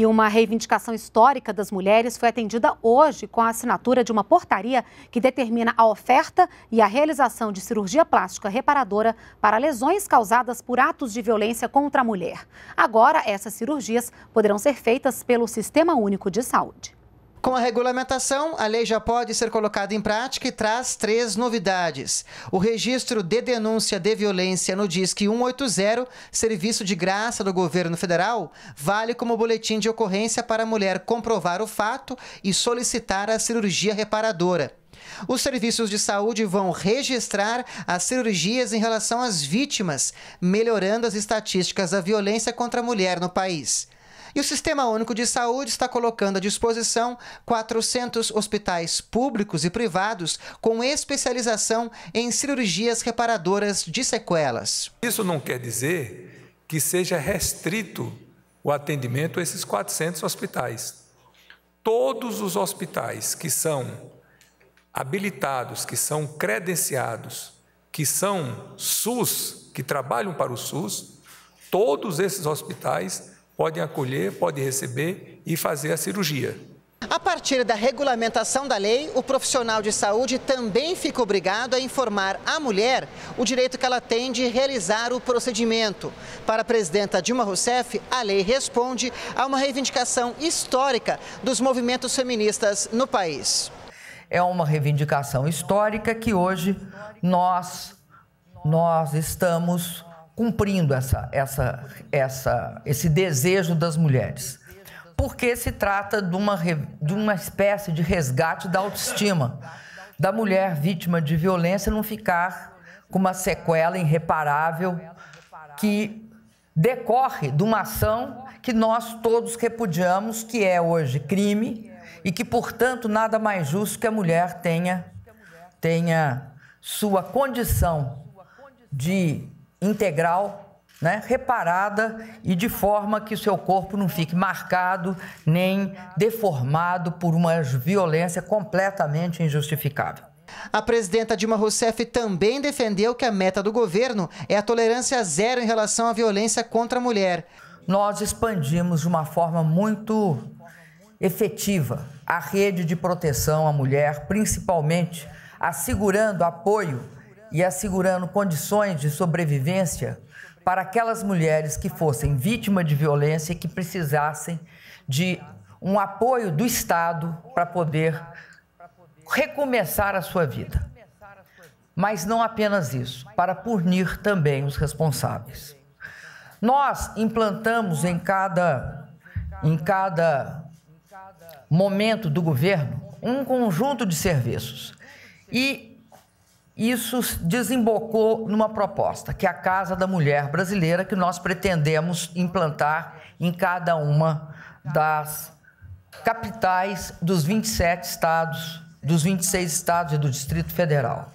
E uma reivindicação histórica das mulheres foi atendida hoje com a assinatura de uma portaria que determina a oferta e a realização de cirurgia plástica reparadora para lesões causadas por atos de violência contra a mulher. Agora, essas cirurgias poderão ser feitas pelo Sistema Único de Saúde. Com a regulamentação, a lei já pode ser colocada em prática e traz três novidades. O registro de denúncia de violência no Disque 180, serviço de graça do governo federal, vale como boletim de ocorrência para a mulher comprovar o fato e solicitar a cirurgia reparadora. Os serviços de saúde vão registrar as cirurgias em relação às vítimas, melhorando as estatísticas da violência contra a mulher no país. E o Sistema Único de Saúde está colocando à disposição 400 hospitais públicos e privados com especialização em cirurgias reparadoras de sequelas. Isso não quer dizer que seja restrito o atendimento a esses 400 hospitais. Todos os hospitais que são habilitados, que são credenciados, que são SUS, que trabalham para o SUS, todos esses hospitais podem acolher, podem receber e fazer a cirurgia. A partir da regulamentação da lei, o profissional de saúde também fica obrigado a informar à mulher o direito que ela tem de realizar o procedimento. Para a presidenta Dilma Rousseff, a lei responde a uma reivindicação histórica dos movimentos feministas no país. É uma reivindicação histórica que hoje nós, nós estamos cumprindo essa, essa, essa, esse desejo das mulheres. Porque se trata de uma, de uma espécie de resgate da autoestima da mulher vítima de violência não ficar com uma sequela irreparável que decorre de uma ação que nós todos repudiamos, que é hoje crime, e que, portanto, nada mais justo que a mulher tenha, tenha sua condição de integral, né, reparada e de forma que o seu corpo não fique marcado nem deformado por uma violência completamente injustificável. A presidenta Dilma Rousseff também defendeu que a meta do governo é a tolerância zero em relação à violência contra a mulher. Nós expandimos de uma forma muito efetiva a rede de proteção à mulher, principalmente assegurando apoio e assegurando condições de sobrevivência para aquelas mulheres que fossem vítimas de violência e que precisassem de um apoio do Estado para poder recomeçar a sua vida. Mas não apenas isso, para punir também os responsáveis. Nós implantamos em cada, em cada momento do governo um conjunto de serviços. E isso desembocou numa proposta, que é a Casa da Mulher Brasileira, que nós pretendemos implantar em cada uma das capitais dos 27 estados, dos 26 estados e do Distrito Federal.